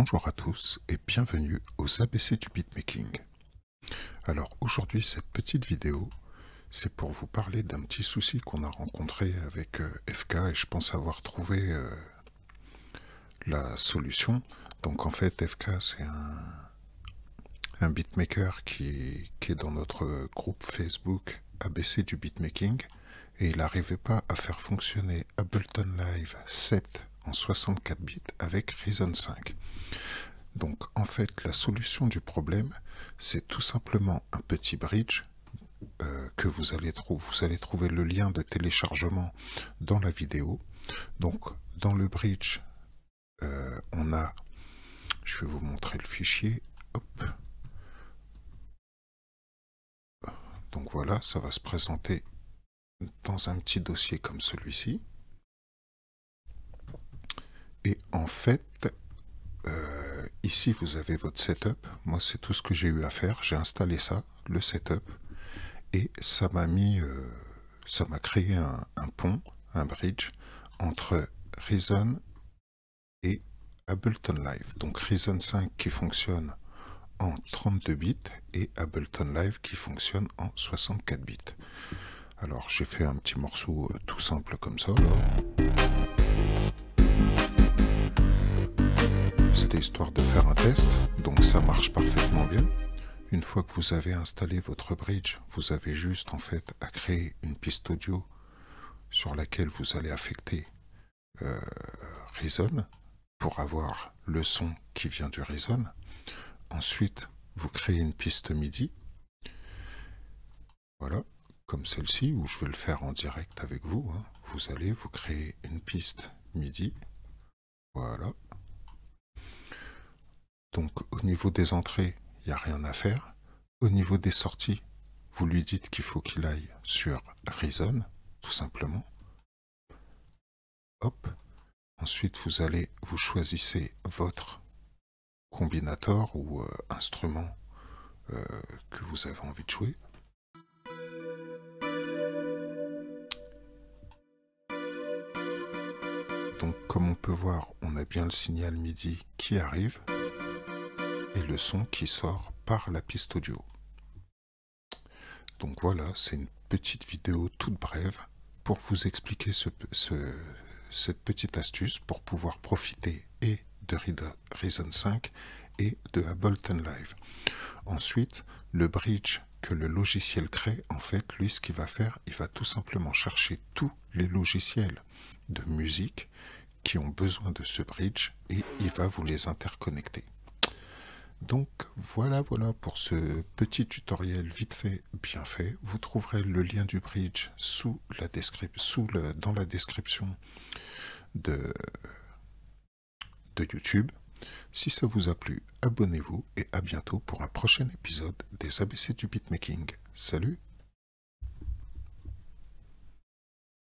Bonjour à tous et bienvenue aux ABC du beatmaking. Alors aujourd'hui cette petite vidéo, c'est pour vous parler d'un petit souci qu'on a rencontré avec euh, FK et je pense avoir trouvé euh, la solution. Donc en fait FK c'est un, beatmaker qui, qui, est dans notre groupe Facebook ABC du beatmaking et il n'arrivait pas à faire fonctionner Ableton Live 7 en 64 bits avec Reason 5. Donc en fait, la solution du problème, c'est tout simplement un petit bridge euh, que vous allez, trouver vous allez trouver le lien de téléchargement dans la vidéo. Donc dans le bridge, euh, on a, je vais vous montrer le fichier, hop. Donc voilà, ça va se présenter dans un petit dossier comme celui-ci. Et en fait, euh, ici, vous avez votre setup. Moi, c'est tout ce que j'ai eu à faire. J'ai installé ça, le setup. Et ça m'a mis, euh, ça m'a créé un, pont, un bridge, entre Reason et Ableton Live. Donc Reason 5 qui fonctionne en 32 bits et Ableton Live qui fonctionne en 64 bits. Alors j'ai fait un petit morceau euh, tout simple comme ça. C'était histoire de faire un test, donc ça marche parfaitement bien. Une fois que vous avez installé votre bridge, vous avez juste en fait à créer une piste audio sur laquelle vous allez affecter euh, Reason pour avoir le son qui vient du Reason. Ensuite, vous créez une piste MIDI. Voilà, comme celle-ci, où je vais le faire en direct avec vous. Hein. Vous allez vous créer une piste MIDI. Voilà, donc au niveau des entrées, il n'y a rien à faire. Au niveau des sorties, vous lui dites qu'il faut qu'il aille sur Reason, tout simplement. Hop. Ensuite, vous allez, vous choisissez votre combinator ou euh, instrument euh, que vous avez envie de jouer. Donc comme on peut voir, on a bien le signal MIDI qui arrive le son qui sort par la piste audio. Donc voilà, c'est une petite vidéo toute brève pour vous expliquer ce, cette petite astuce pour pouvoir profiter et de Reason 5 et de Ableton Live. Ensuite, le bridge que le logiciel crée, en fait, lui, ce qu'il va faire, il va tout simplement chercher tous les logiciels de musique qui ont besoin de ce bridge et il va vous les interconnecter. Donc voilà, voilà pour ce petit tutoriel vite fait, bien fait. Vous trouverez le lien du bridge sous la dans la description de, de YouTube. Si ça vous a plu, abonnez-vous et à bientôt pour un prochain épisode des ABC du beatmaking. Salut